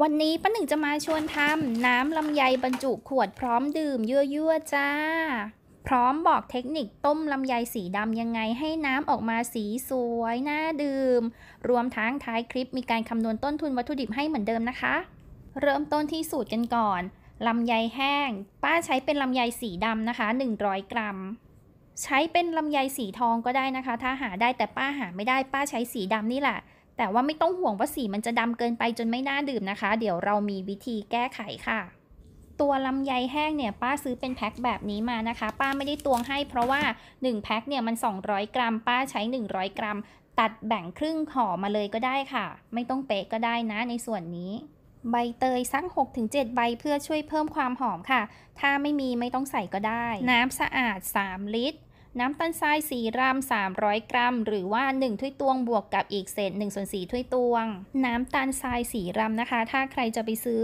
วันนี้ป้าหนึ่งจะมาชวนทำน้ำลำไยบรรจุขวดพร้อมดื่มเยอ่ๆจ้า พร้อมบอกเทคนิคต้มลำไยสีดำยังไงให้น้ำออกมาสีสวยน่าดื่ม รวมทั้งท้ายคลิปมีการคำนวณต้นทุนวัตถุดิบให้เหมือนเดิมนะคะ เริ่มต้นที่สูตรกันก่อน ลำไยแห้ง ป้าใช้เป็นลำไยสีดำนะคะ 100 กรัม ใช้เป็นลำไยสีทองก็ได้นะคะ ถ้าหาได้แต่ป้าหาไม่ได้ป้าใช้สีดำนี่แหละแต่ว่าไม่ต้องห่วงว่าสีมันจะดำเกินไปจนไม่น่าดื่มนะคะเดี๋ยวเรามีวิธีแก้ไขค่ะ ตัวลำไยแห้งเนี่ยป้าซื้อเป็นแพ็คแบบนี้มานะคะป้าไม่ได้ตวงให้เพราะว่า 1 แพ็คเนี่ยมัน 200 กรัม ป้าใช้ 100 กรัม ตัดแบ่งครึ่งห่อมาเลยก็ได้ค่ะ ไม่ต้องเป๊ะก็ได้นะในส่วนนี้ ใบเตยสัก 6-7 ใบเพื่อช่วยเพิ่มความหอมค่ะ ถ้าไม่มีไม่ต้องใส่ก็ได้ น้ำสะอาด 3 ลิตรน้ำตาลทราย4รัม300 กรัม หรือว่า 1 ถ้วยตวง บวกกับอีกเศษ1ส่วน4ถ้วยตวง น้ำตาลทราย4รัมนะคะ ถ้าใครจะไปซื้อ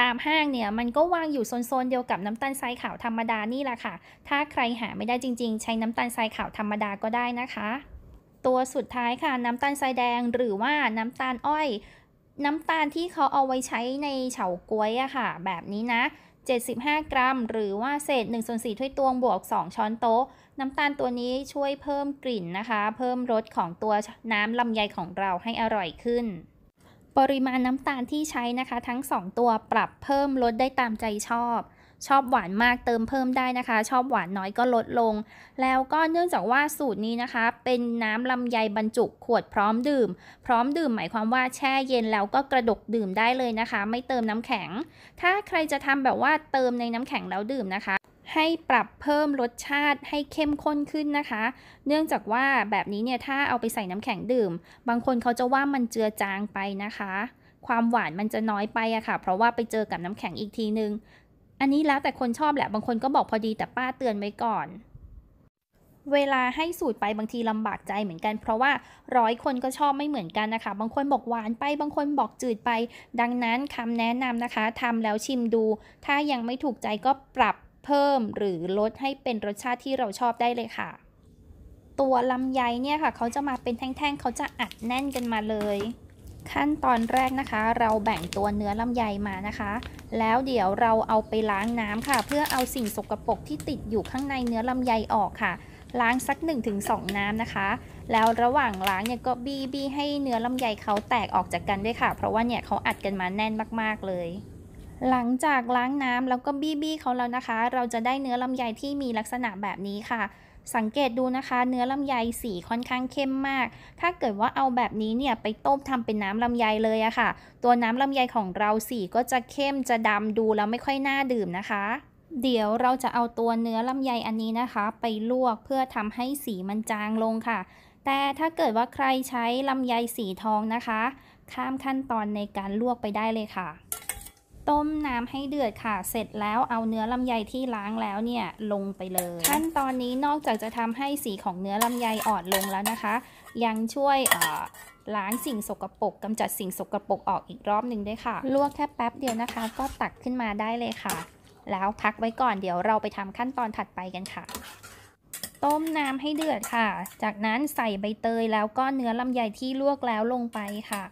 ตามห้างเนี่ย มันก็วางอยู่โซนๆเดียวกับน้ำตาลทรายขาวธรรมดา นี่แหละค่ะ ถ้าใครหาไม่ได้จริงๆ ใช้น้ำตาลทรายขาวธรรมดาก็ได้นะคะ ตัวสุดท้ายค่ะ น้ำตาลทรายแดง หรือว่าน้ำตาลอ้อย น้ำตาลที่เขาเอาไว้ใช้ในเฉาก๊วยอะค่ะ แบบนี้นะ75 กรัมหรือว่าเศษ1ส่วน4ถ้วยตวงบวก 2 ช้อนโต๊ะ น้ำตาลตัวนี้ช่วยเพิ่มกลิ่นนะคะ เพิ่มรสของตัวน้ำลำไยของเราให้อร่อยขึ้น ปริมาณน้ำตาลที่ใช้นะคะทั้ง 2 ตัวปรับเพิ่มลดได้ตามใจชอบชอบหวานมากเติมเพิ่มได้นะคะ ชอบหวานน้อยก็ลดลง แล้วก็เนื่องจากว่าสูตรนี้นะคะเป็นน้ำลำไยบรรจุขวดพร้อมดื่ม พร้อมดื่มหมายความว่าแช่เย็นแล้วก็กระดกดื่มได้เลยนะคะ ไม่เติมน้ำแข็ง ถ้าใครจะทำแบบว่าเติมในน้ำแข็งแล้วดื่มนะคะ ให้ปรับเพิ่มรสชาติให้เข้มข้นขึ้นนะคะ เนื่องจากว่าแบบนี้เนี่ยถ้าเอาไปใส่น้ำแข็งดื่ม บางคนเขาจะว่ามันเจือจางไปนะคะ ความหวานมันจะน้อยไปอะค่ะ เพราะว่าไปเจอกับน้ำแข็งอีกทีนึงอันนี้แล้วแต่คนชอบแหละ บางคนก็บอกพอดีแต่ป้าเตือนไว้ก่อน เวลาให้สูตรไปบางทีลำบากใจเหมือนกัน เพราะว่าร้อยคนก็ชอบไม่เหมือนกันนะคะ บางคนบอกหวานไปบางคนบอกจืดไป ดังนั้นคำแนะนำนะคะทำแล้วชิมดู ถ้ายังไม่ถูกใจก็ปรับเพิ่มหรือลดให้เป็นรสชาติที่เราชอบได้เลยค่ะ ตัวลำไยเนี่ยค่ะ เขาจะมาเป็นแท่งๆเขาจะอัดแน่นกันมาเลยขั้นตอนแรกนะคะ เราแบ่งตัวเนื้อลำไยมานะคะ แล้วเดี๋ยวเราเอาไปล้างน้ำค่ะ เพื่อเอาสิ่งสกปรกที่ติดอยู่ข้างในเนื้อลำไยออกค่ะ ล้างสัก 1-2 น้ำนะคะ แล้วระหว่างล้างเนี่ยก็บีบีให้เนื้อลำไยเขาแตกออกจากกันด้วยค่ะ เพราะว่าเนี่ยเขาอัดกันมาแน่นมากๆเลย หลังจากล้างน้ำแล้วก็บี้บี้เขาแล้วนะคะ เราจะได้เนื้อลำไยที่มีลักษณะแบบนี้ค่ะสังเกตดูนะคะเนื้อลำไยสีค่อนข้างเข้มมาก ถ้าเกิดว่าเอาแบบนี้เนี่ย ไปต้มทำเป็นน้ำลำไยเลยอะค่ะ ตัวน้ำลำไยของเราสีก็จะเข้มจะดำดูแล้ว ไม่ค่อยน่าดื่มนะคะ เดี๋ยวเราจะเอาตัวเนื้อลำไยอันนี้นะคะ ไปลวกเพื่อทำให้สีมันจางลงค่ะ แต่ถ้าเกิดว่าใครใช้ลำไยสีทองนะคะ ข้ามขั้นตอนในการลวกไปได้เลยค่ะต้มน้ำให้เดือดค่ะ เสร็จแล้วเอาเนื้อลำไยที่ล้างแล้วเนี่ยลงไปเลย ขั้นตอนนี้นอกจากจะทำให้สีของเนื้อลำไยอ่อนลงแล้วนะคะ ยังช่วยล้างสิ่งสกปรกกำจัดสิ่งสกปรกออกอีกรอบหนึ่งด้วยค่ะ ลวกแค่แป๊บเดียวนะคะ ก็ตักขึ้นมาได้เลยค่ะ แล้วพักไว้ก่อนเดี๋ยวเราไปทำขั้นตอนถัดไปกันค่ะ ต้มน้ำให้เดือดค่ะ จากนั้นใส่ใบเตยแล้วก็เนื้อลำไยที่ลวกแล้วลงไปค่ะ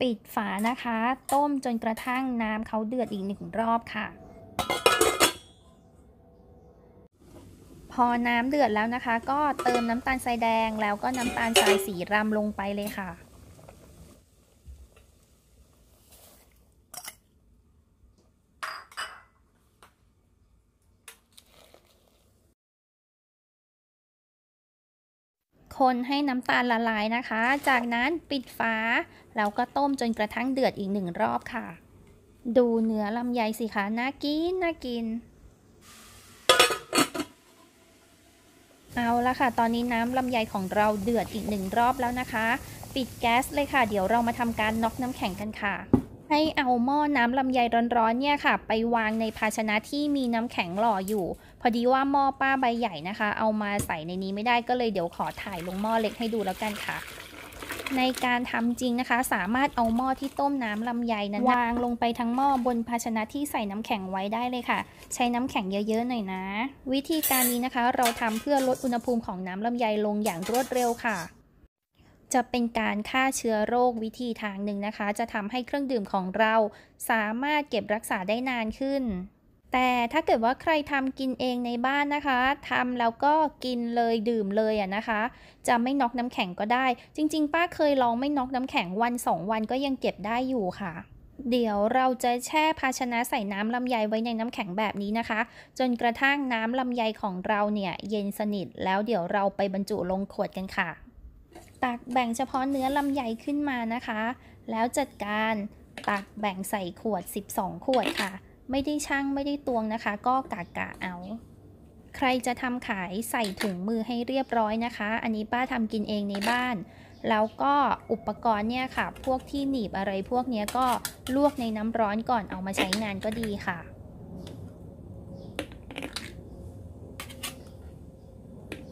ปิดฝานะคะ ต้มจนกระทั่งน้ำเขาเดือดอีกหนึ่งรอบค่ะ พอน้ำเดือดแล้วนะคะ ก็เติมน้ำตาลทรายแดงแล้วก็น้ำตาลทรายสีรำลงไปเลยค่ะคนให้น้ำตาลละลายนะคะ จากนั้นปิดฝาแล้วก็ต้มจนกระทั่งเดือดอีกหนึ่งรอบค่ะ ดูเนื้อลำไยสิคะน่ากินน่ากิน เอาละค่ะตอนนี้น้ำลำไยของเราเดือดอีกหนึ่งรอบแล้วนะคะ ปิดแก๊สเลยค่ะเดี๋ยวเรามาทำการน็อกน้ำแข็งกันค่ะให้เอาหม้อน้ำลำไยร้อนๆเนี่ยค่ะ ไปวางในภาชนะที่มีน้ำแข็งหล่ออยู่ พอดีว่าหม้อป้าใบใหญ่นะคะ เอามาใส่ในนี้ไม่ได้ก็เลยเดี๋ยวขอถ่ายลงหม้อเล็กให้ดูแล้วกันค่ะ ในการทำจริงนะคะ สามารถเอาหม้อที่ต้มน้ำลำไยนั้นวางลงไปทั้งหม้อบนภาชนะที่ใส่น้ำแข็งไว้ได้เลยค่ะ ใช้น้ำแข็งเยอะๆหน่อยนะ วิธีการนี้นะคะ เราทำเพื่อลดอุณหภูมิของน้ำลำไยลงอย่างรวดเร็วค่ะจะเป็นการฆ่าเชื้อโรควิธีทางหนึ่งนะคะ จะทำให้เครื่องดื่มของเราสามารถเก็บรักษาได้นานขึ้น แต่ถ้าเกิดว่าใครทำกินเองในบ้านนะคะทำแล้วก็กินเลยดื่มเลยอ่ะนะคะ จะไม่น็อกน้ำแข็งก็ได้ จริงๆ ป้าเคยลองไม่น็อกน้ำแข็งวันสองวันก็ยังเก็บได้อยู่ค่ะ เดี๋ยวเราจะแช่ภาชนะใส่น้ำลำไยไว้ในน้ำแข็งแบบนี้นะคะ จนกระทั่งน้ำลำไยของเราเนี่ยเย็นสนิท แล้วเดี๋ยวเราไปบรรจุลงขวดกันค่ะตักแบ่งเฉพาะเนื้อลำไยขึ้นมานะคะ แล้วจัดการตักแบ่งใส่ขวด 12 ขวดค่ะ ไม่ได้ช่างไม่ได้ตวงนะคะก็กะกะเอา ใครจะทำขายใส่ถุงมือให้เรียบร้อยนะคะ อันนี้ป้าทำกินเองในบ้าน แล้วก็อุปกรณ์เนี่ยค่ะ พวกที่หนีบอะไรพวกนี้ก็ลวกในน้ำร้อนก่อน เอามาใช้งานก็ดีค่ะ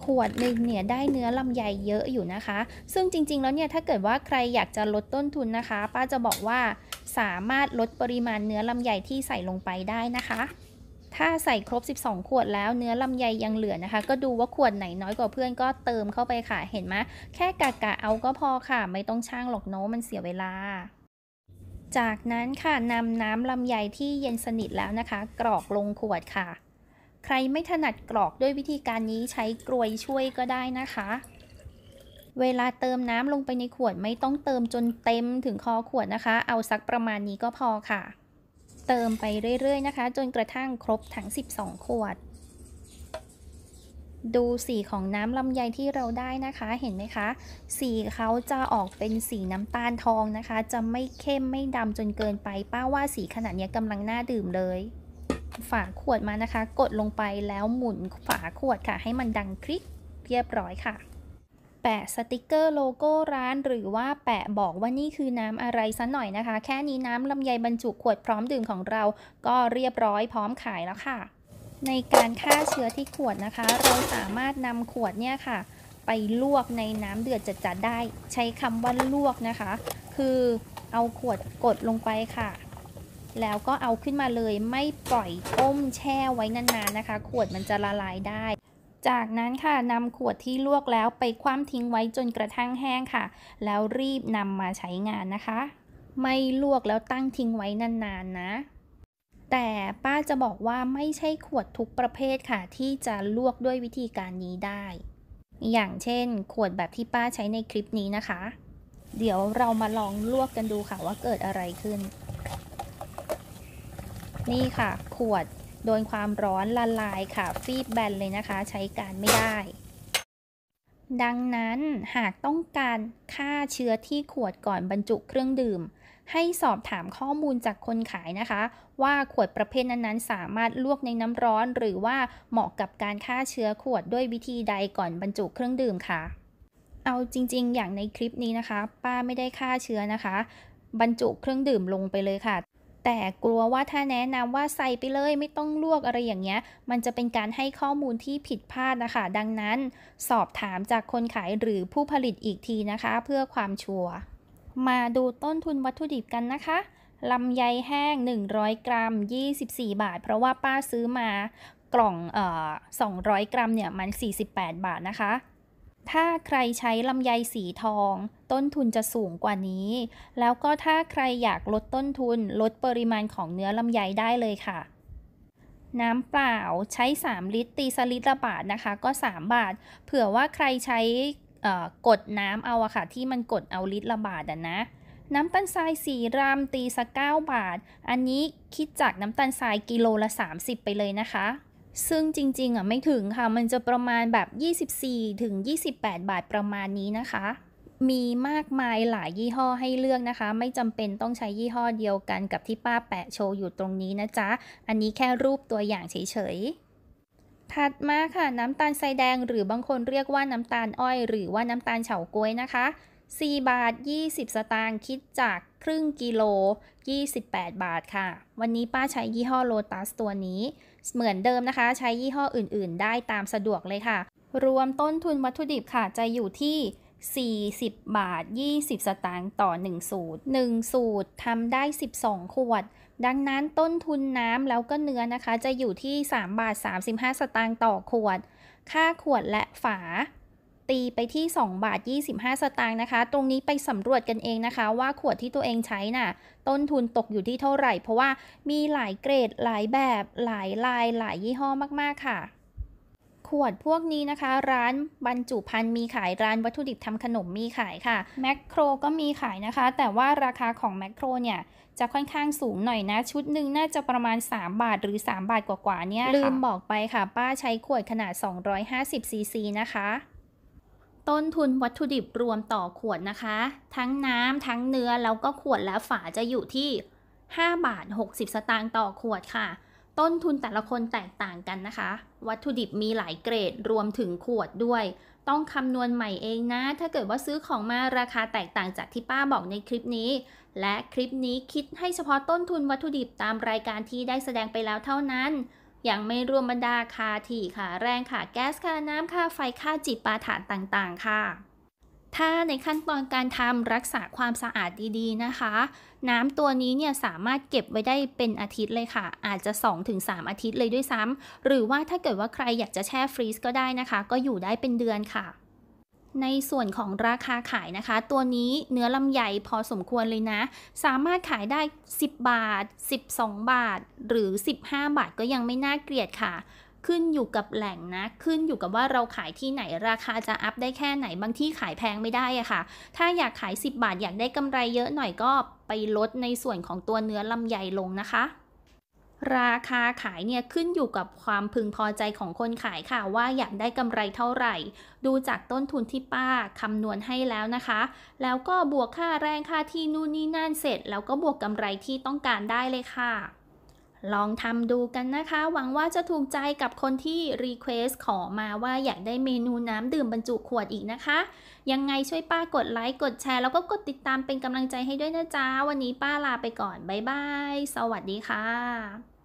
ขวดหนึ่งเนี่ยได้เนื้อลำไยเยอะอยู่นะคะ ซึ่งจริงๆแล้วเนี่ยถ้าเกิดว่าใครอยากจะลดต้นทุนนะคะป้าจะบอกว่าสามารถลดปริมาณเนื้อลำไยที่ใส่ลงไปได้นะคะ ถ้าใส่ครบ 12 ขวดแล้วเนื้อลำไยยังเหลือนะคะ ก็ดูว่าขวดไหนน้อยกว่าเพื่อนก็เติมเข้าไปค่ะเห็นไหมแค่กะกะเอาก็พอค่ะ ไม่ต้องช่างหรอกเนาะมันเสียเวลา จากนั้นค่ะนำน้ำลำไยที่เย็นสนิทแล้วนะคะ กรอกลงขวดค่ะใครไม่ถนัดกรอกด้วยวิธีการนี้ใช้กรวยช่วยก็ได้นะคะ เวลาเติมน้ำลงไปในขวดไม่ต้องเติมจนเต็มถึงคอขวดนะคะ เอา สักประมาณนี้ก็พอค่ะ เติมไปเรื่อย ๆ นะคะ จนกระทั่งครบทั้ง 12 ขวด ดูสีของน้ำลำไยที่เราได้นะคะ เห็นไหมคะ สีเขาจะออกเป็นสีน้ำตาลทองนะคะ จะไม่เข้มไม่ดำจนเกินไปป้าว่าสีขนาดนี้กำลังน่าดื่มเลยฝาขวดมานะคะ กดลงไปแล้วหมุนฝาขวดค่ะ ให้มันดังคลิกเรียบร้อยค่ะ แปะสติกเกอร์โลโก้ร้านหรือว่าแปะบอกว่านี่คือน้ำอะไรซะหน่อยนะคะ แค่นี้น้ำลำไยบรรจุขวดพร้อมดื่มของเราก็เรียบร้อยพร้อมขายแล้วค่ะ ในการฆ่าเชื้อที่ขวดนะคะ เราสามารถนำขวดเนี่ยค่ะ ไปลวกในน้ำเดือดจัดๆได้ ใช้คำว่าลวกนะคะ คือเอาขวดกดลงไปค่ะแล้วก็เอาขึ้นมาเลย ไม่ปล่อยต้มแช่ไว้นานๆนะคะ ขวดมันจะละลายได้ จากนั้นค่ะนำขวดที่ลวกแล้วไปคว่ำทิ้งไว้จนกระทั่งแห้งค่ะ แล้วรีบนำมาใช้งานนะคะ ไม่ลวกแล้วตั้งทิ้งไว้นานๆนนนะ แต่ป้าจะบอกว่าไม่ใช่ขวดทุกประเภทค่ะ ที่จะลวกด้วยวิธีการนี้ได้ อย่างเช่น ขวดแบบที่ป้าใช้ในคลิปนี้นะคะ เดี๋ยวเรามาลองลวกกันดูค่ะว่าเกิดอะไรขึ้นนี่ค่ะ ขวดโดนความร้อนละลายค่ะฟีบแบนเลยนะคะ ใช้การไม่ได้ ดังนั้นหากต้องการฆ่าเชื้อที่ขวดก่อนบรรจุเครื่องดื่ม ให้สอบถามข้อมูลจากคนขายนะคะ ว่าขวดประเภทนั้นๆ สามารถลวกในน้ำร้อนหรือว่าเหมาะกับการฆ่าเชื้อขวดด้วยวิธีใดก่อนบรรจุเครื่องดื่มค่ะ เอาจริงๆ อย่างในคลิปนี้นะคะ ป้าไม่ได้ฆ่าเชื้อนะคะ บรรจุเครื่องดื่มลงไปเลยค่ะแต่กลัวว่าถ้าแนะนำว่าใส่ไปเลยไม่ต้องลวกอะไรอย่างเงี้ย มันจะเป็นการให้ข้อมูลที่ผิดพลาดนะคะ ดังนั้นสอบถามจากคนขายหรือผู้ผลิตอีกทีนะคะเพื่อความชัวร์มาดูต้นทุนวัตถุดิบกันนะคะลำไยแห้ง 100 กรัม 24 บาทเพราะว่าป้าซื้อมากล่องสองอ200 กรัมเนี่ยมัน 48 บาทนะคะถ้าใครใช้ลำไยสีทอง ต้นทุนจะสูงกว่านี้ แล้วก็ถ้าใครอยากลดต้นทุนลดปริมาณของเนื้อลำไยได้เลยค่ะ น้ำเปล่าใช้ 3 ลิตรตีสลิตรละบาทนะคะ ก็ 3 บาท เผื่อว่าใครใช้กดน้ำเอาอะค่ะที่มันกดเอาลิตรละบาทอะนะน้ำตาลทรายสีรามตีสัก9บาท อันนี้คิดจากน้ำตาลทรายกิโลละ30 ไปเลยนะคะซึ่งจริงๆอ่ะไม่ถึงค่ะมันจะประมาณแบบ 24ถึง28บาทประมาณนี้นะคะ มีมากมายหลายยี่ห้อให้เลือกนะคะไม่จำเป็นต้องใช้ยี่ห้อเดียวกันกับที่ป้าแปะโชว์อยู่ตรงนี้นะจ๊ะ อันนี้แค่รูปตัวอย่างเฉยๆถัดมาค่ะ น้ำตาลใสแดงหรือบางคนเรียกว่าน้ำตาลอ้อย หรือว่าน้ำตาลเฉาก้วยนะคะ 4 บาท 20 สตางค์คิดจากครึ่งกิโล 28 บาทค่ะ วันนี้ป้าใช้ยี่ห้อโลตัสตัวนี้ เหมือนเดิมนะคะ ใช้ยี่ห้ออื่นๆ ได้ตามสะดวกเลยค่ะ รวมต้นทุนวัตถุดิบค่ะ จะอยู่ที่ 40 บาท 20 สตางค์ต่อ 1 สูตร 1 สูตรทำได้ 12 ขวด ดังนั้นต้นทุนน้ำแล้วก็เนื้อนะคะ จะอยู่ที่ 3 บาท 35 สตางค์ต่อขวด ค่าขวดและฝาตีไปที่ 2 บาท 25 สตางค์นะคะ ตรงนี้ไปสำรวจกันเองนะคะ ว่าขวดที่ตัวเองใช้น่ะ ต้นทุนตกอยู่ที่เท่าไหร่ เพราะว่ามีหลายเกรดหลายแบบ หลายลายหลายยี่ห้อมากๆค่ะ ขวดพวกนี้นะคะ ร้านบรรจุภัณฑ์มีขายร้านวัตถุดิบทำขนมมีขายค่ะแมคโครก็มีขายนะคะ แต่ว่าราคาของแมคโครเนี่ย จะค่อนข้างสูงหน่อยนะชุดหนึ่งน่าจะประมาณ3 บาทหรือ 3 บาทกว่าๆเนี่ย ลืมบอกไปค่ะป้าใช้ขวดขนาด250ซีซีนะคะต้นทุนวัตถุดิบรวมต่อขวดนะคะ ทั้งน้ำทั้งเนื้อแล้วก็ขวดและฝาจะอยู่ที่5บาท60 สตางค์ต่อขวดค่ะ ต้นทุนแต่ละคนแตกต่างกันนะคะ วัตถุดิบมีหลายเกรดรวมถึงขวดด้วย ต้องคำนวณใหม่เองนะ ถ้าเกิดว่าซื้อของมาราคาแตกต่างจากที่ป้าบอกในคลิปนี้ และคลิปนี้คิดให้เฉพาะต้นทุนวัตถุดิบตามรายการที่ได้แสดงไปแล้วเท่านั้นยังไม่รวมบรรดาค่าที่ค่าแรงค่าแก๊สค่าน้ำค่าไฟค่าจิปาถะต่างๆค่ะ ถ้าในขั้นตอนการทำรักษาความสะอาดดีๆนะคะ น้ำตัวนี้เนี่ยสามารถเก็บไว้ได้เป็นอาทิตย์เลยค่ะ อาจจะ2-3อาทิตย์เลยด้วยซ้ำหรือว่าถ้าเกิดว่าใครอยากจะแช่ฟรีซก็ได้นะคะ ก็อยู่ได้เป็นเดือนค่ะในส่วนของราคาขายนะคะ ตัวนี้เนื้อลำไยพอสมควรเลยนะ สามารถขายได้ 10 บาท 12 บาทหรือ 15 บาทก็ยังไม่น่าเกลียดค่ะ ขึ้นอยู่กับแหล่งนะ ขึ้นอยู่กับว่าเราขายที่ไหนราคาจะอัพได้แค่ไหน บางที่ขายแพงไม่ได้อะค่ะ ถ้าอยากขาย 10 บาทอยากได้กำไรเยอะหน่อยก็ไปลดในส่วนของตัวเนื้อลำไยลงนะคะราคาขายเนี่ยขึ้นอยู่กับความพึงพอใจของคนขายค่ะ ว่าอยากได้กำไรเท่าไหร่ ดูจากต้นทุนที่ป้าคำนวณให้แล้วนะคะ แล้วก็บวกค่าแรงค่าที่นู่นนี่นั่นเสร็จแล้วก็บวกกำไรที่ต้องการได้เลยค่ะลองทำดูกันนะคะ หวังว่าจะถูกใจกับคนที่รีเควสขอมาว่าอยากได้เมนูน้ำดื่มบรรจุขวดอีกนะคะ ยังไงช่วยป้ากดไลค์กดแชร์ แล้วก็กดติดตามเป็นกำลังใจให้ด้วยนะจ๊ะ วันนี้ป้าลาไปก่อน บ๊ายบาย สวัสดีค่ะ